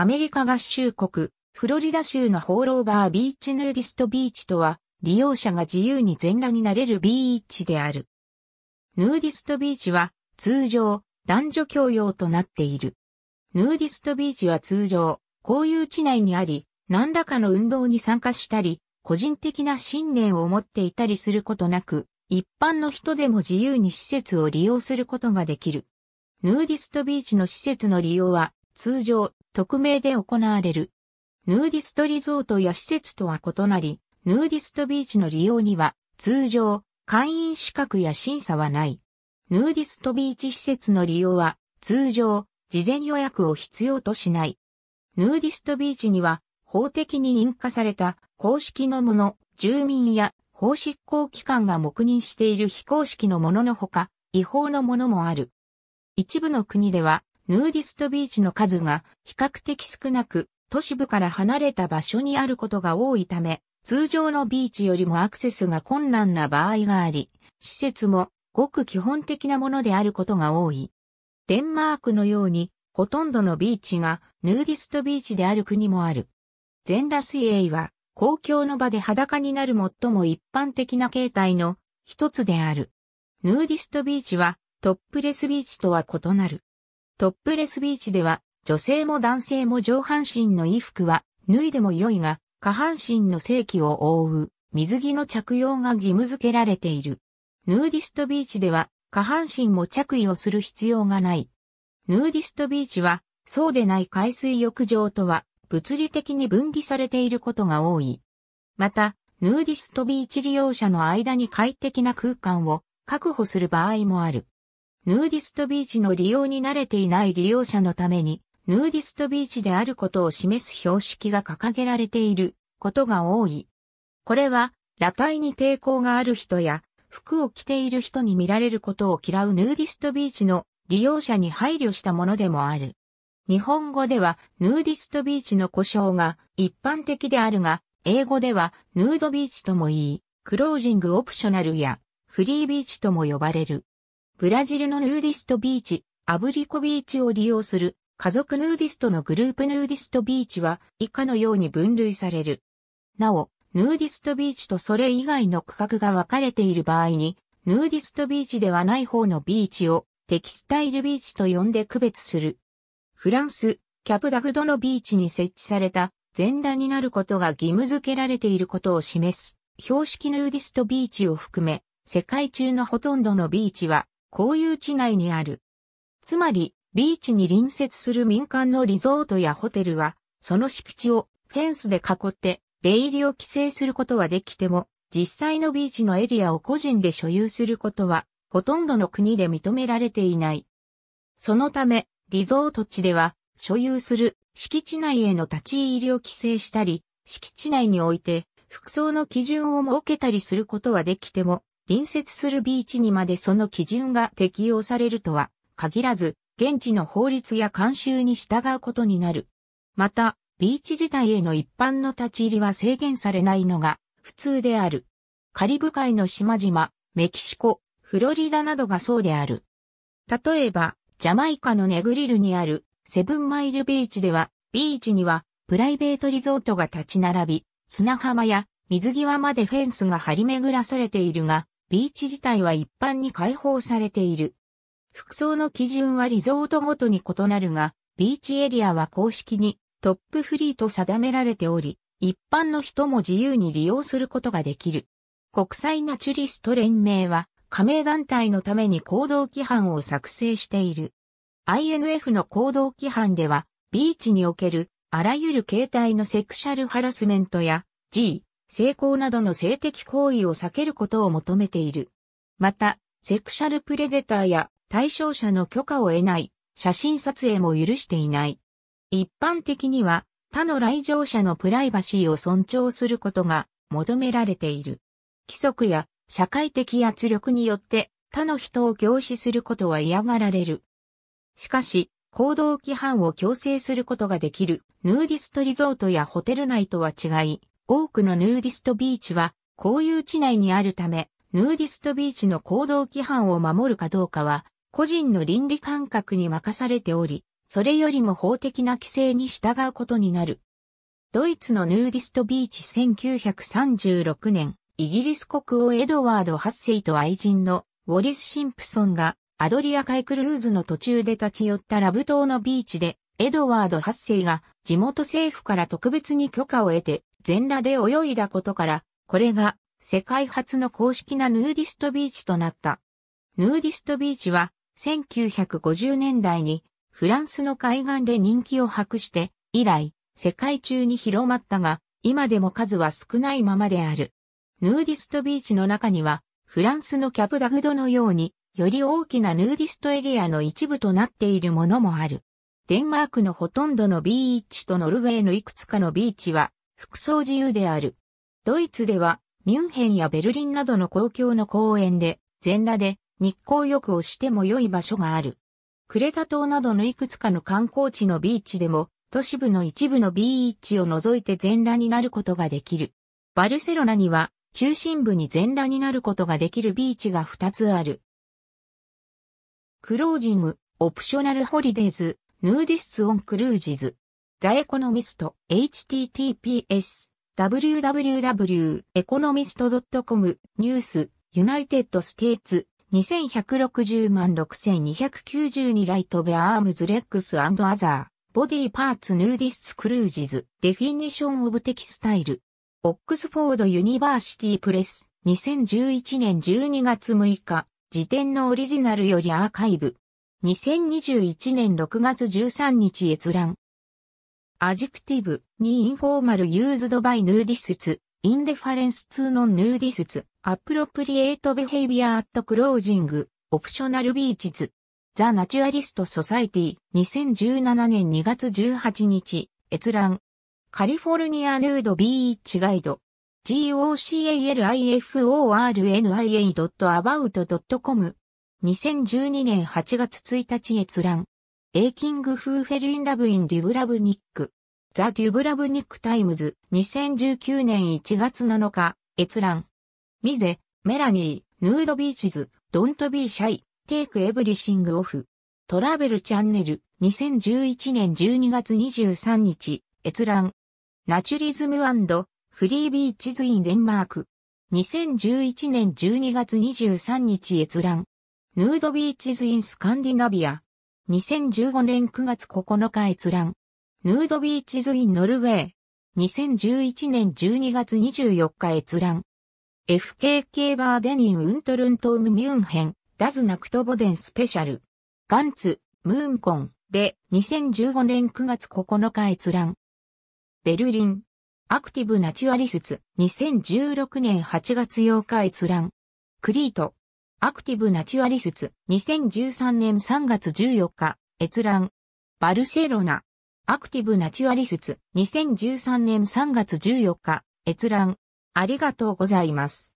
アメリカ合衆国、フロリダ州のホーローバービーチヌーディストビーチとは、利用者が自由に全裸になれるビーチである。ヌーディストビーチは、通常、男女共用となっている。ヌーディストビーチは通常、公有地内にあり、何らかの運動に参加したり、個人的な信念を持っていたりすることなく、一般の人でも自由に施設を利用することができる。ヌーディストビーチの施設の利用は、通常、匿名で行われる。ヌーディストリゾートや施設とは異なり、ヌーディストビーチの利用には、通常、会員資格や審査はない。ヌーディストビーチ施設の利用は、通常、事前予約を必要としない。ヌーディストビーチには、法的に認可された公式のもの、住民や法執行機関が黙認している非公式のもののほか、違法のものもある。一部の国では、ヌーディストビーチの数が比較的少なく、都市部から離れた場所にあることが多いため、通常のビーチよりもアクセスが困難な場合があり、施設もごく基本的なものであることが多い。デンマークのように、ほとんどのビーチがヌーディストビーチである国もある。全裸水泳は公共の場で裸になる最も一般的な形態の一つである。ヌーディストビーチはトップレスビーチとは異なる。トップレスビーチでは、女性も男性も上半身の衣服は脱いでも良いが、下半身の正規を覆う水着の着用が義務付けられている。ヌーディストビーチでは下半身も着衣をする必要がない。ヌーディストビーチはそうでない海水浴場とは物理的に分離されていることが多い。また、ヌーディストビーチ利用者の間に快適な空間を確保する場合もある。ヌーディストビーチの利用に慣れていない利用者のために、ヌーディストビーチであることを示す標識が掲げられていることが多い。これは、裸体に抵抗がある人や、服を着ている人に見られることを嫌うヌーディストビーチの利用者に配慮したものでもある。日本語ではヌーディストビーチの故障が一般的であるが、英語ではヌードビーチとも言い、クロージングオプショナルやフリービーチとも呼ばれる。ブラジルのヌーディストビーチ、アブリコビーチを利用する家族ヌーディストのグループヌーディストビーチは以下のように分類される。なお、ヌーディストビーチとそれ以外の区画が分かれている場合に、ヌーディストビーチではない方のビーチをテキスタイルビーチと呼んで区別する。フランス、キャプダグドのビーチに設置された前段になることが義務付けられていることを示す。標識ヌーディストビーチを含め、世界中のほとんどのビーチは公有地内にある。つまり、ビーチに隣接する民間のリゾートやホテルは、その敷地をフェンスで囲って出入りを規制することはできても、実際のビーチのエリアを個人で所有することは、ほとんどの国で認められていない。そのため、リゾート地では、所有する敷地内への立ち入りを規制したり、敷地内において、服装の基準を設けたりすることはできても、隣接するビーチにまでその基準が適用されるとは限らず、現地の法律や慣習に従うことになる。また、ビーチ自体への一般の立ち入りは制限されないのが普通である。カリブ海の島々、メキシコ、フロリダなどがそうである。例えば、ジャマイカのネグリルにあるセブンマイルビーチでは、ビーチにはプライベートリゾートが立ち並び、砂浜や水際までフェンスが張り巡らされているが、ビーチ自体は一般に開放されている。服装の基準はリゾートごとに異なるが、ビーチエリアは公式にトップフリーと定められており、一般の人も自由に利用することができる。国際ナチュリスト連盟は加盟団体のために行動規範を作成している。INF の行動規範では、ビーチにおけるあらゆる形態のセクシャルハラスメントや G、性交などの性的行為を避けることを求めている。また、セクシャルプレデターや対象者の許可を得ない写真撮影も許していない。一般的には他の来場者のプライバシーを尊重することが求められている。規則や社会的圧力によって他の人を凝視することは嫌がられる。しかし、行動規範を強制することができるヌーディストリゾートやホテル内とは違い、多くのヌーディストビーチは、公有地内にあるため、ヌーディストビーチの行動規範を守るかどうかは、個人の倫理感覚に任されており、それよりも法的な規制に従うことになる。ドイツのヌーディストビーチ1936年、イギリス国王エドワード8世と愛人のウォリス・シンプソンがアドリア海クルーズの途中で立ち寄ったラブ島のビーチでエドワード8世が地元政府から特別に許可を得て全裸で泳いだことから、これが世界初の公式なヌーディストビーチとなった。ヌーディストビーチは1950年代にフランスの海岸で人気を博して以来世界中に広まったが今でも数は少ないままである。ヌーディストビーチの中にはフランスのキャブダグドのようにより大きなヌーディストエリアの一部となっているものもある。デンマークのほとんどのビーチとノルウェーのいくつかのビーチは服装自由である。ドイツでは、ミュンヘンやベルリンなどの公共の公園で、全裸で日光浴をしても良い場所がある。クレタ島などのいくつかの観光地のビーチでも、都市部の一部のビーチを除いて全裸になることができる。バルセロナには、中心部に全裸になることができるビーチが2つある。クロージング、オプショナルホリデーズ、ヌーディスツオンクルージズ。ザエコノミスト https www.economist.com ニュースユナイテッドステーツ2160万6292ライトベアームズレックスアザーボディパーツヌーディスクルージズデフィニションオブテキスタイルオックスフォードユニバーシティプレス2011年12月6日時点のオリジナルよりアーカイブ2021年6月13日閲覧アジクティブ、にインフォーマルユーズドバイヌーディスツ、インデファレンスツーノン、ヌーディスツ、アプロプリエイトベヘイビアアットクロージング、オプショナルビーチズ、ザ・ナチュアリスト・ソサイティ、2017年2月18日、閲覧、カリフォルニア・ヌード・ビーチガイド、gocalifornia.about.com、2012年8月1日閲覧、エイキング・フーフェル・イン・ラブ・イン・デュブラブニック。ザ・デュブラブニック・タイムズ、2019年1月7日、閲覧。ミゼ、メラニー、ヌード・ビーチズ、ドント・ビー・シャイ、テイク・エブリシング・オフ。トラベル・チャンネル、2011年12月23日、閲覧。ナチュリズムフリー・ビーチズ・イン・デンマーク。2011年12月23日閲覧。ヌード・ビーチズ・イン・スカンディナビア。2015年9月9日閲覧。ヌードビーチズインノルウェー。2011年12月24日閲覧。FKK バーデニン・ウントルントウム・ミュンヘン、ダズナクトボデンスペシャル。ガンツ、ムーンコン、で、2015年9月9日閲覧。ベルリン。アクティブナチュアリスツ、2016年8月8日閲覧。クリート、アクティブナチュアリスツ、2013年3月14日、閲覧。バルセロナ。アクティブナチュアリスツ、2013年3月14日、閲覧。ありがとうございます。